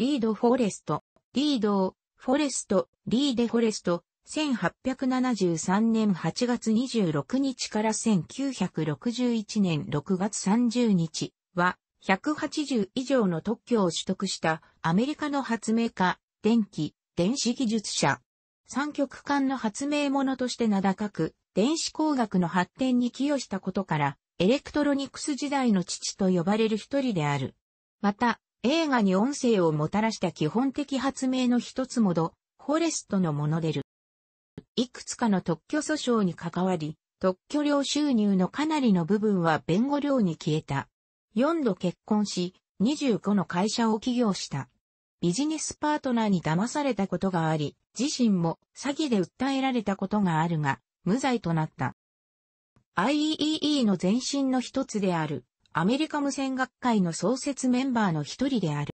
リード・フォレスト、リード・フォレスト、リーデ・フォレスト、1873年8月26日から1961年6月30日は、180以上の特許を取得したアメリカの発明家、電気、電子技術者。三極間の発明者として名高く、電子工学の発展に寄与したことから、エレクトロニクス時代の父と呼ばれる一人である。また、映画に音声をもたらした基本的発明の一つもど、フォレストのモノデル。いくつかの特許訴訟に関わり、特許料収入のかなりの部分は弁護料に消えた。4度結婚し、25の会社を起業した。ビジネスパートナーに騙されたことがあり、自身も詐欺で訴えられたことがあるが、無罪となった。i e e の前身の一つであるアメリカ無線学会の創設メンバーの一人である。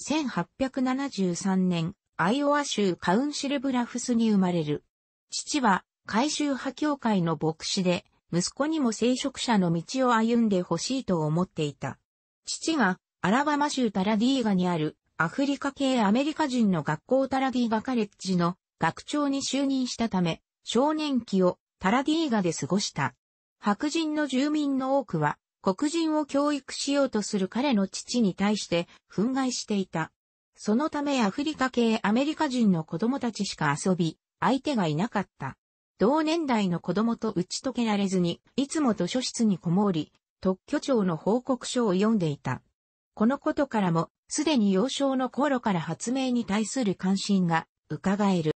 1873年、アイオワ州カウンシルブラフスに生まれる。父は、改宗派教会の牧師で、息子にも聖職者の道を歩んでほしいと思っていた。父が、アラバマ州タラディーガにある、アフリカ系アメリカ人の学校タラディーガカレッジの学長に就任したため、少年期をタラディーガで過ごした。白人の住民の多くは黒人を教育しようとする彼の父に対して憤慨していた。そのためアフリカ系アメリカ人の子供たちしか遊び、相手がいなかった。同年代の子供と打ち解けられずに、いつも図書室にこもり、特許庁の報告書を読んでいた。このことからも、すでに幼少の頃から発明に対する関心が伺える。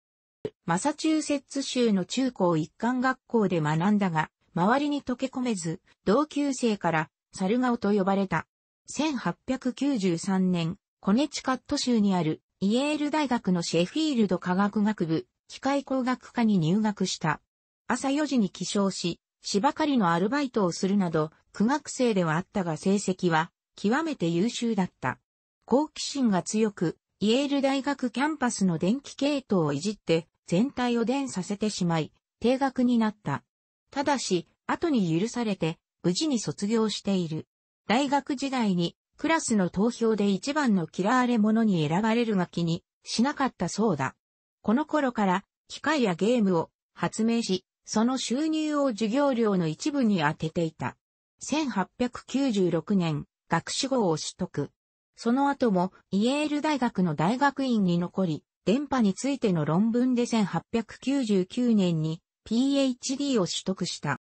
マサチューセッツ州の中高一貫学校で学んだが、周りに溶け込めず、同級生から猿顔と呼ばれた。1893年、コネチカット州にあるイエール大学のシェフィールド科学学部、機械工学科に入学した。朝4時に起床し、芝刈りのアルバイトをするなど、苦学生ではあったが成績は極めて優秀だった。好奇心が強く、イエール大学キャンパスの電気系統をいじって全体を電させてしまい、定額になった。ただし、後に許されて、無事に卒業している。大学時代に、クラスの投票で一番の嫌われ者に選ばれるが気にしなかったそうだ。この頃から、機械やゲームを発明し、その収入を授業料の一部に当てていた。1896年、学士号を取得。その後も、イエール大学の大学院に残り、電波についての論文で1899年に、PhD を取得した。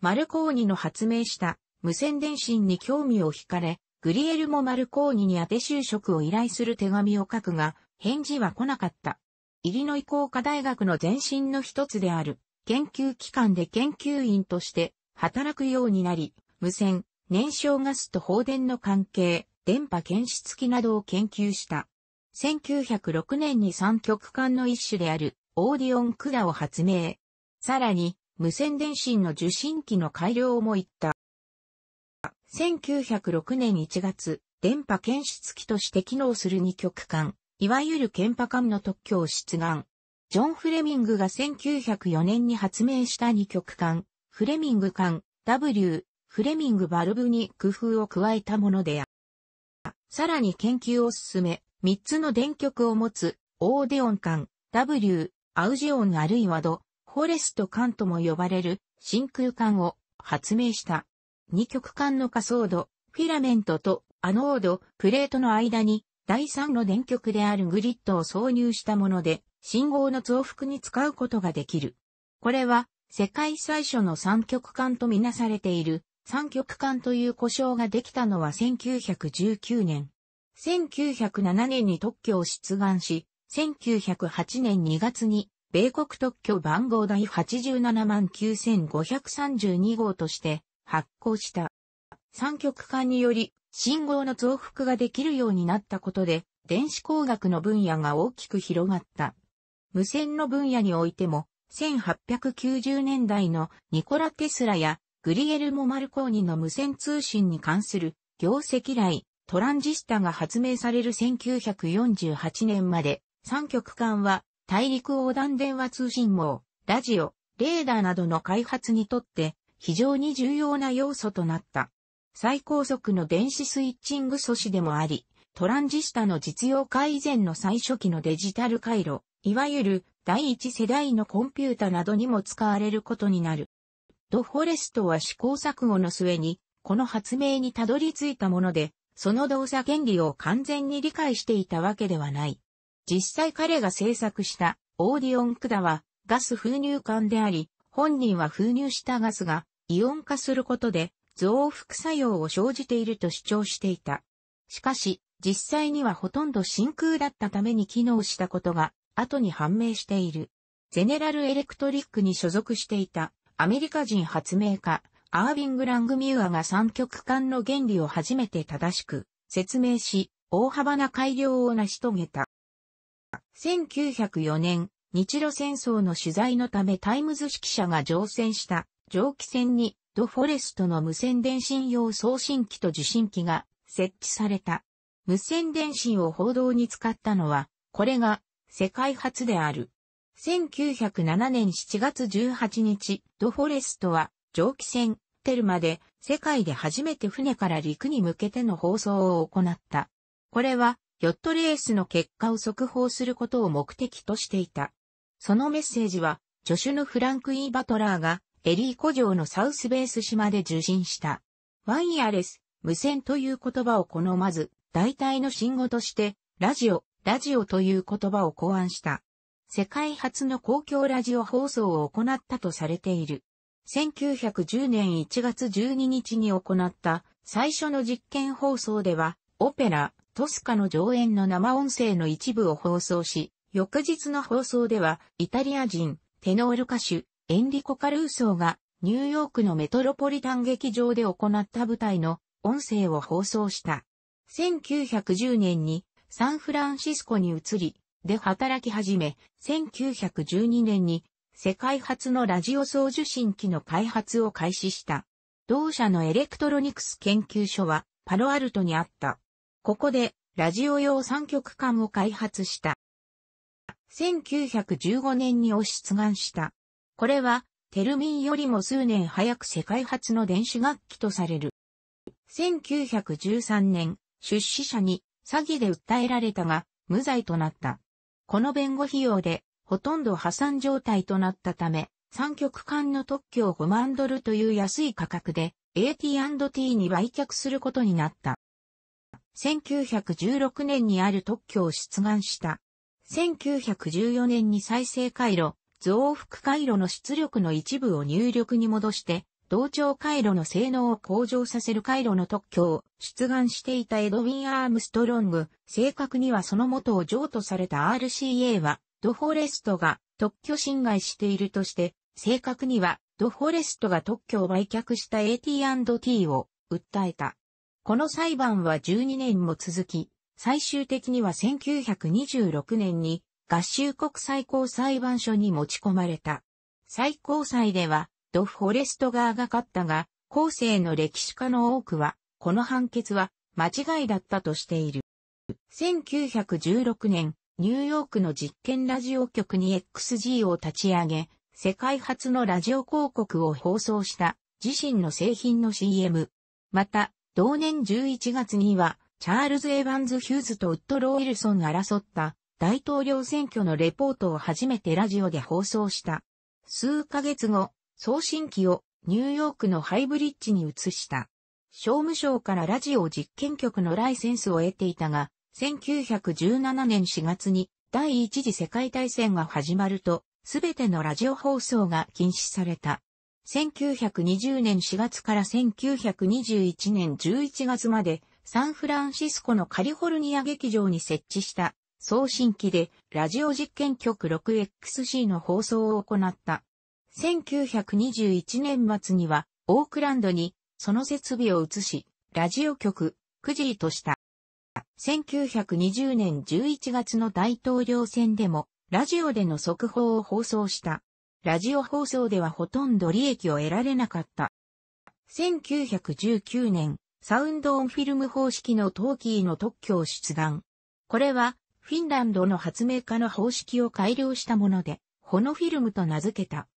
マルコーニの発明した無線電信に興味を惹かれ、グリエルもマルコーニに宛て就職を依頼する手紙を書くが、返事は来なかった。イリノイ工科大学の前身の一つである、研究機関で研究員として働くようになり、無線、燃焼ガスと放電の関係、電波検出機などを研究した。1906年に三極管の一種である、オーディオン管を発明。さらに、無線電信の受信機の改良もいった。1906年1月、電波検出機として機能する二極管、いわゆる検波管の特許を出願。ジョン・フレミングが1904年に発明した二極管、フレミング管、W、フレミングバルブに工夫を加えたものである。さらに研究を進め、三つの電極を持つ、オーデオン管、W、アウジオンあるいはド、フォレスト艦とも呼ばれる真空管を発明した。二極管の仮想度、フィラメントとアノード、プレートの間に第三の電極であるグリッドを挿入したもので、信号の増幅に使うことができる。これは世界最初の三極管とみなされている三極管という故障ができたのは1919年。1907年に特許を出願し、1908年2月に米国特許番号第879,532号として発行した。三極化により信号の増幅ができるようになったことで電子工学の分野が大きく広がった。無線の分野においても1890年代のニコラ・テスラやグリエルモ・マルコーニの無線通信に関する業績来、トランジスタが発明される1948年まで三極管は大陸横断電話通信網、ラジオ、レーダーなどの開発にとって非常に重要な要素となった。最高速の電子スイッチング素子でもあり、トランジスタの実用化以前の最初期のデジタル回路、いわゆる第一世代のコンピュータなどにも使われることになる。ド・フォレストは試行錯誤の末に、この発明にたどり着いたもので、その動作原理を完全に理解していたわけではない。実際彼が制作したオーディオン管はガス封入管であり、本人は封入したガスがイオン化することで増幅作用を生じていると主張していた。しかし、実際にはほとんど真空だったために機能したことが後に判明している。ゼネラルエレクトリックに所属していたアメリカ人発明家アービング・ラングミューアが三極管の原理を初めて正しく説明し、大幅な改良を成し遂げた。1904年、日露戦争の取材のためタイムズ指揮者が乗船した蒸気船にドフォレストの無線電信用送信機と受信機が設置された。無線電信を報道に使ったのは、これが世界初である。1907年7月18日、ドフォレストは蒸気船テルマで世界で初めて船から陸に向けての放送を行った。これはヨットレースの結果を速報することを目的としていた。そのメッセージは、助手のフランク・イー・バトラーが、エリー古城のサウスベース島で受信した。ワイヤレス、無線という言葉を好まず、大体の信号として、ラジオ、ラジオという言葉を考案した。世界初の公共ラジオ放送を行ったとされている。1910年1月12日に行った最初の実験放送では、オペラ、トスカの上演の生音声の一部を放送し、翌日の放送では、イタリア人、テノール歌手、エンリコ・カルーソーが、ニューヨークのメトロポリタン劇場で行った舞台の音声を放送した。1910年にサンフランシスコに移り、で働き始め、1912年に世界初のラジオ送受信機の開発を開始した。同社のエレクトロニクス研究所はパロアルトにあった。ここでラジオ用三極管を開発した。1915年に推出願した。これはテルミンよりも数年早く世界初の電子楽器とされる。1913年、出資者に詐欺で訴えられたが、無罪となった。この弁護費用で、ほとんど破産状態となったため、三極管の特許を5万ドルという安い価格で AT&T に売却することになった。1916年にある特許を出願した。1914年に再生回路、増幅回路の出力の一部を入力に戻して、同調回路の性能を向上させる回路の特許を出願していたエドウィン・アームストロング、正確にはその元を譲渡された RCA は、ドフォレストが特許侵害しているとして、正確にはドフォレストが特許を売却した AT&T を訴えた。この裁判は12年も続き、最終的には1926年に合衆国最高裁判所に持ち込まれた。最高裁では、ド・フォレスト側が勝ったが、後世の歴史家の多くは、この判決は間違いだったとしている。1916年、ニューヨークの実験ラジオ局に XG を立ち上げ、世界初のラジオ広告を放送した自身の製品の CM。また、同年11月には、チャールズ・エヴァンズ・ヒューズとウッドロー・ウィルソン争った大統領選挙のレポートを初めてラジオで放送した。数ヶ月後、送信機をニューヨークのハイブリッジに移した。商務省からラジオ実験局のライセンスを得ていたが、1917年4月に第一次世界大戦が始まると、すべてのラジオ放送が禁止された。1920年4月から1921年11月までサンフランシスコのカリフォルニア劇場に設置した送信機でラジオ実験局 6XC の放送を行った。1921年末にはオークランドにその設備を移し、ラジオ局9時とした。1920年11月の大統領選でもラジオでの速報を放送した。ラジオ放送ではほとんど利益を得られなかった。1919年、サウンドオンフィルム方式のトーキーの特許を出願。これは、フィンランドの発明家の方式を改良したもので、ホノフィルムと名付けた。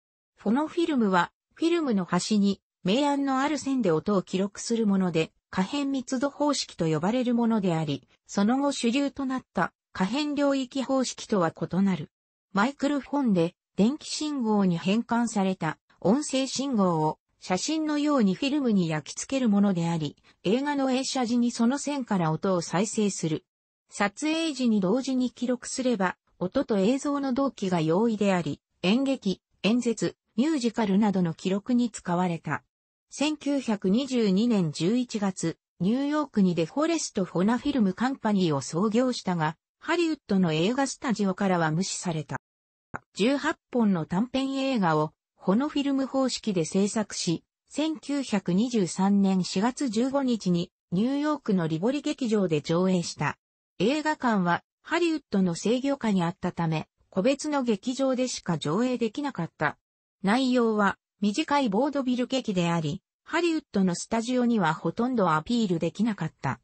ホノフィルムは、フィルムの端に、明暗のある線で音を記録するもので、可変密度方式と呼ばれるものであり、その後主流となった可変領域方式とは異なる。マイクルフォンで電気信号に変換された音声信号を写真のようにフィルムに焼き付けるものであり、映画の映写時にその線から音を再生する。撮影時に同時に記録すれば、音と映像の同期が容易であり、演劇、演説、ミュージカルなどの記録に使われた。1922年11月、ニューヨークにデフォレスト・フォナフィルムカンパニーを創業したが、ハリウッドの映画スタジオからは無視された。18本の短編映画をホノフィルム方式で制作し、1923年4月15日にニューヨークのリボリ劇場で上映した。映画館はハリウッドの制御下にあったため、個別の劇場でしか上映できなかった。内容は短いボードビル劇であり、ハリウッドのスタジオにはほとんどアピールできなかった。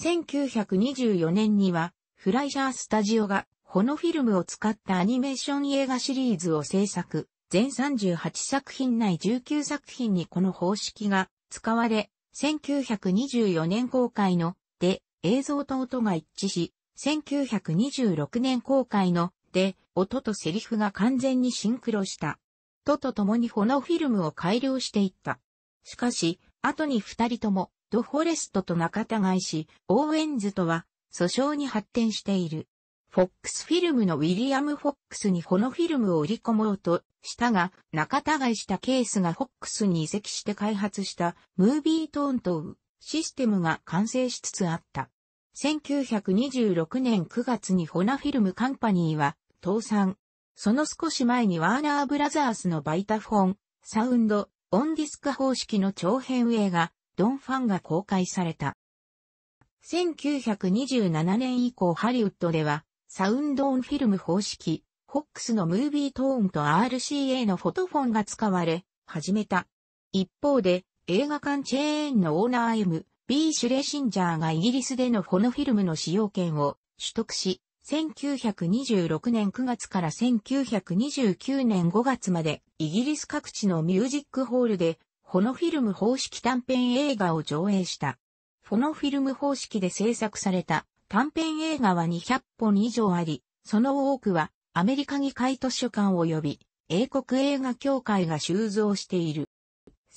1924年にはフライシャースタジオがホノフィルムを使ったアニメーション映画シリーズを制作、全38作品内19作品にこの方式が使われ、1924年公開ので映像と音が一致し、1926年公開ので音とセリフが完全にシンクロした。とと共にホノフィルムを改良していった。しかし、後に二人ともド・フォレストと仲違いし、オーウェンズとは訴訟に発展している。フォックスフィルムのウィリアム・フォックスにこのフィルムを売り込もうとしたが、仲違いしたケースがフォックスに移籍して開発したムービートーンとシステムが完成しつつあった。1926年9月にホナフィルムカンパニーは倒産。その少し前にワーナーブラザースのバイタフォン、サウンド、オンディスク方式の長編映画、ドンファンが公開された。1927年以降ハリウッドではサウンドオンフィルム方式、FOX のムービートーンと RCA のフォトフォンが使われ、始めた。一方で、映画館チェーンのオーナー M、B シュレシンジャーがイギリスでのォノフィルムの使用権を取得し、1926年9月から1929年5月までイギリス各地のミュージックホールでホノフィルム方式短編映画を上映した。フォノフィルム方式で制作された短編映画は200本以上あり、その多くはアメリカ議会図書館及び英国映画協会が収蔵している。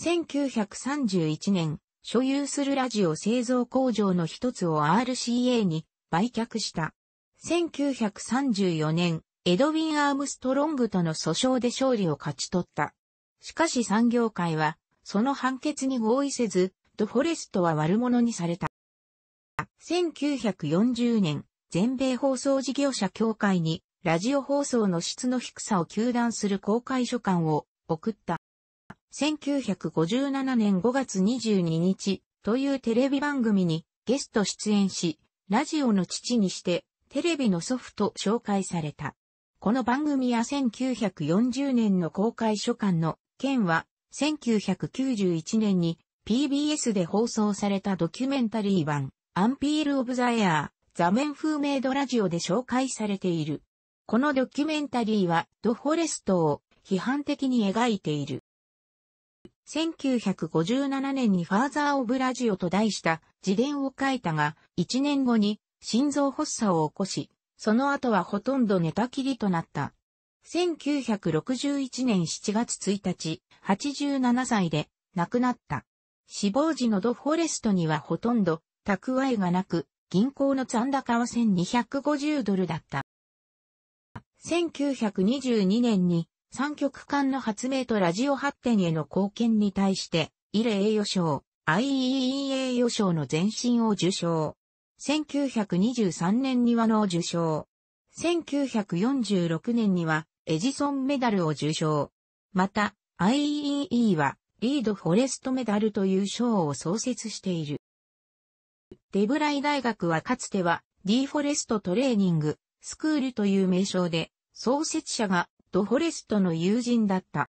1931年、所有するラジオ製造工場の一つを RCA に売却した。1934年、エドウィン・アームストロングとの訴訟で勝利を勝ち取った。しかし産業界は、その判決に合意せず、ドフォレストは悪者にされた。1940年、全米放送事業者協会に、ラジオ放送の質の低さを求断する公開書簡を送った。1957年5月22日というテレビ番組にゲスト出演し、ラジオの父にしてテレビの祖父と紹介された。この番組や1940年の公開書簡の件は1991年に PBS で放送されたドキュメンタリー版アンピール・オブ・ザ・エアー、座面風メイドラジオで紹介されている。このドキュメンタリーはド・フォレストを批判的に描いている。1957年にファーザー・オブ・ラジオと題した自伝を書いたが、1年後に心臓発作を起こし、その後はほとんど寝たきりとなった。1961年7月1日、87歳で亡くなった。死亡時のド・フォレストにはほとんど蓄えがなく、銀行の残高は1250ドルだった。1922年に三極管の発明とラジオ発展への貢献に対して、イレ栄誉賞、IEE 栄誉賞の前身を受賞。1923年にはの受賞。1946年にはエジソンメダルを受賞。また、IEE はリード・フォレストメダルという賞を創設している。デブライ大学はかつてはディーフォレストトレーニングスクールという名称で創設者がドフォレストの友人だった。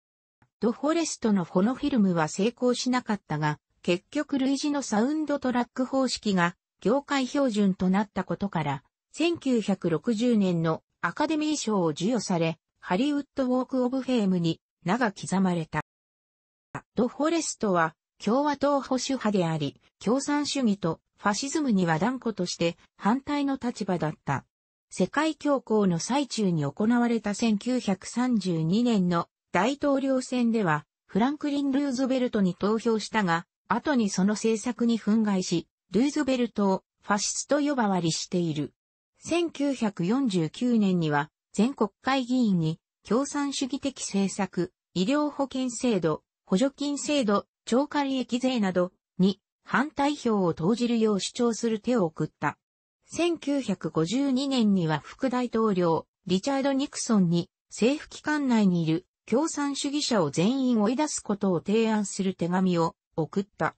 ドフォレストのフォノフィルムは成功しなかったが、結局類似のサウンドトラック方式が業界標準となったことから、1960年のアカデミー賞を授与され、ハリウッドウォークオブフェームに名が刻まれた。ド・フォレストは共和党保守派であり、共産主義とファシズムには断固として反対の立場だった。世界恐慌の最中に行われた1932年の大統領選では、フランクリン・ルーズベルトに投票したが、後にその政策に憤慨し、ルーズベルトをファシスト呼ばわりしている。1949年には全国会議員に共産主義的政策、医療保険制度、補助金制度、超過利益税など反対票を投じるよう主張する手を送った。1952年には副大統領、リチャード・ニクソンに政府機関内にいる共産主義者を全員追い出すことを提案する手紙を送った。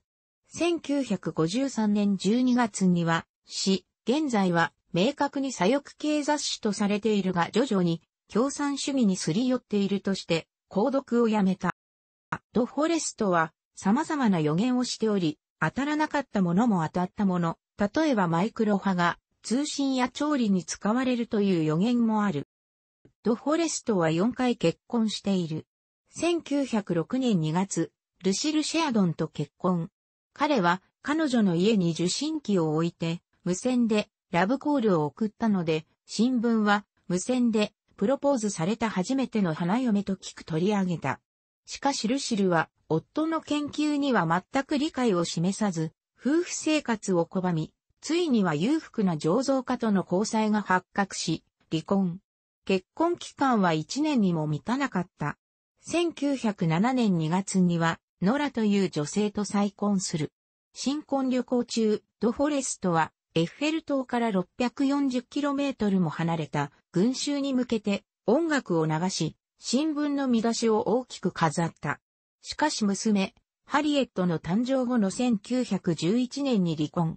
1953年12月には、市、現在は明確に左翼系雑誌とされているが徐々に共産主義にすり寄っているとして、購読をやめた。ド・フォレストは様々な予言をしており、当たらなかったものも当たったもの、例えばマイクロ波が通信や調理に使われるという予言もある。ド・フォレストは4回結婚している。1906年2月、ルシル・シェアドンと結婚。彼は彼女の家に受信機を置いて、無線でラブコールを送ったので、新聞は無線でプロポーズされた初めての花嫁と聞く取り上げた。しかしルシルは、夫の研究には全く理解を示さず、夫婦生活を拒み、ついには裕福な醸造家との交際が発覚し、離婚。結婚期間は1年にも満たなかった。1907年2月には、ノラという女性と再婚する。新婚旅行中、ドフォレストは、エッフェル塔から 640km も離れた群衆に向けて音楽を流し、新聞の見出しを大きく飾った。しかし娘、ハリエットの誕生後の1911年に離婚。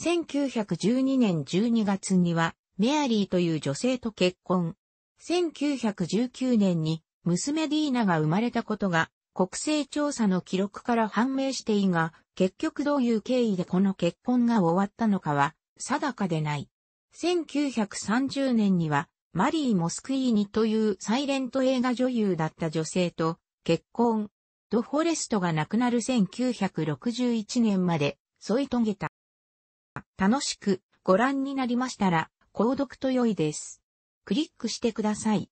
1912年12月には、メアリーという女性と結婚。1919年に娘ディーナが生まれたことが国勢調査の記録から判明していいが、結局どういう経緯でこの結婚が終わったのかは定かでない。1930年にはマリー・モスクイーニというサイレント映画女優だった女性と結婚。ド・フォレストが亡くなる1961年まで添い遂げた。楽しくご覧になりましたら、購読と良いです。クリックしてください。